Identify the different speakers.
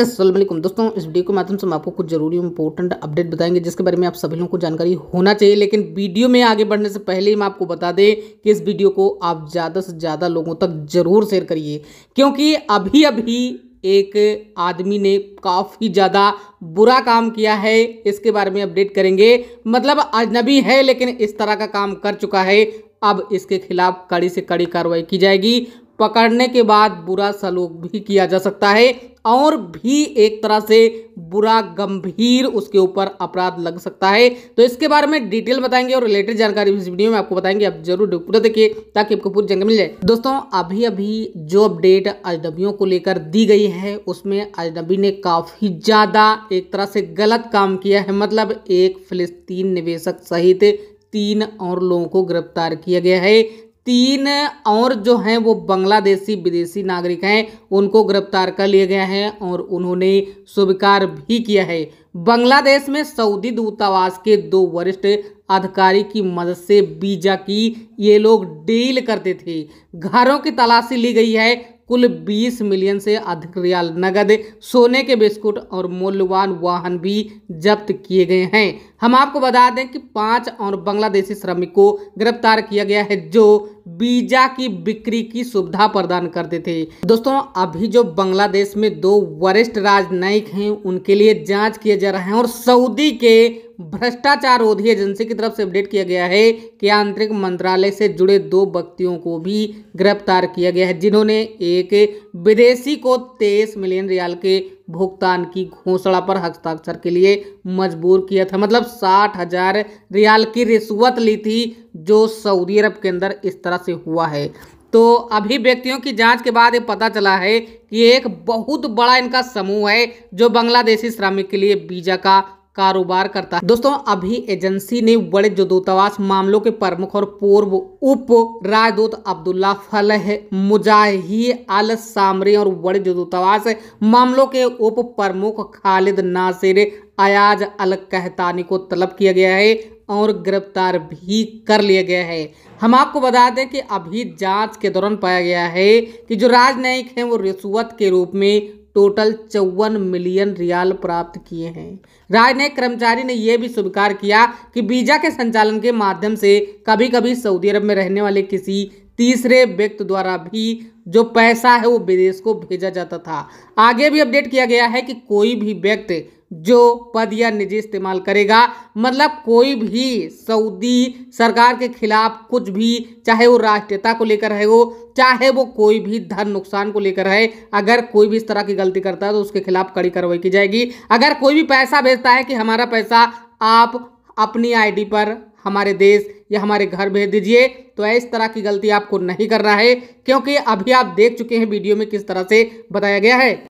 Speaker 1: असलम दोस्तों इस वीडियो के माध्यम से हम आपको कुछ जरूरी इंपॉर्टेंट अपडेट बताएंगे जिसके बारे में आप सभी लोगों को जानकारी होना चाहिए लेकिन वीडियो में आगे बढ़ने से पहले ही हम आपको बता दें कि इस वीडियो को आप ज़्यादा से ज़्यादा लोगों तक ज़रूर शेयर करिए क्योंकि अभी अभी एक आदमी ने काफ़ी ज़्यादा बुरा काम किया है इसके बारे में अपडेट करेंगे मतलब अजनबी है लेकिन इस तरह का काम कर चुका है अब इसके खिलाफ कड़ी से कड़ी कार्रवाई की जाएगी पकड़ने के बाद बुरा सलूक भी किया जा सकता है और भी एक तरह से बुरा गंभीर उसके ऊपर अपराध लग सकता है तो इसके बारे में डिटेल बताएंगे और रिलेटेड जानकारी इस वीडियो में आपको बताएंगे आप जरूर पूरा देखिए ताकि आपको पूरी जानकारी मिल जाए दोस्तों अभी अभी जो अपडेट अजनबियों को लेकर दी गई है उसमें अजनबी ने काफ़ी ज़्यादा एक तरह से गलत काम किया है मतलब एक फिलिस्तीन निवेशक सहित तीन और लोगों को गिरफ्तार किया गया है तीन और जो हैं वो बांग्लादेशी विदेशी नागरिक हैं उनको गिरफ्तार कर लिया गया है और उन्होंने स्वीकार भी किया है बांग्लादेश में सऊदी दूतावास के दो वरिष्ठ अधिकारी की मदद से वीजा की ये लोग डील करते थे घरों की तलाशी ली गई है कुल 20 मिलियन से अधिक रियाल नगद सोने के बिस्कुट और मूल्यवान वाहन भी जब्त किए गए हैं हम आपको बता दें कि पांच और बांग्लादेशी श्रमिक को गिरफ्तार किया गया है जो वीजा की बिक्री की सुविधा प्रदान करते थे दोस्तों अभी जो बांग्लादेश में दो वरिष्ठ राजनयिक हैं उनके लिए जांच किए जा रहे हैं और सऊदी के भ्रष्टाचार रोधी एजेंसी की तरफ से अपडेट किया गया है कि आंतरिक मंत्रालय से जुड़े दो व्यक्तियों को भी गिरफ्तार किया गया है जिन्होंने एक विदेशी को तेईस मिलियन रियाल के भुगतान की घोषणा पर हस्ताक्षर के लिए मजबूर किया था मतलब साठ हजार रियाल की रिश्वत ली थी जो सऊदी अरब के अंदर इस तरह से हुआ है तो अभी व्यक्तियों की जांच के बाद ये पता चला है कि एक बहुत बड़ा इनका समूह है जो बांग्लादेशी श्रमिक के लिए वीजा का कारोबार करता है दोस्तों अभी एजेंसी ने वाणिज्य दूतावास मामलों के प्रमुख और पूर्व उप राजदूत अब्दुल्ला फलह मुजाही अल सामरी और वाणिज्य दूतावास मामलों के उप प्रमुख खालिद नासिर अयाज अल कहतानी को तलब किया गया है और गिरफ्तार भी कर लिया गया है हम आपको बता दें कि अभी जांच के दौरान पाया गया है कि जो राजनयिक हैं वो रिश्वत के रूप में टोटल चौवन मिलियन रियाल प्राप्त किए हैं राय ने कर्मचारी ने यह भी स्वीकार किया कि वीजा के संचालन के माध्यम से कभी कभी सऊदी अरब में रहने वाले किसी तीसरे व्यक्ति द्वारा भी जो पैसा है वो विदेश को भेजा जाता था आगे भी अपडेट किया गया है कि कोई भी व्यक्ति जो पद या निजी इस्तेमाल करेगा मतलब कोई भी सऊदी सरकार के खिलाफ कुछ भी चाहे वो राष्ट्रीयता को लेकर है वो चाहे वो कोई भी धन नुकसान को लेकर है अगर कोई भी इस तरह की गलती करता है तो उसके खिलाफ कड़ी कार्रवाई की जाएगी अगर कोई भी पैसा भेजता है कि हमारा पैसा आप अपनी आईडी पर हमारे देश या हमारे घर भेज दीजिए तो इस तरह की गलती आपको नहीं करना है क्योंकि अभी आप देख चुके हैं वीडियो में किस तरह से बताया गया है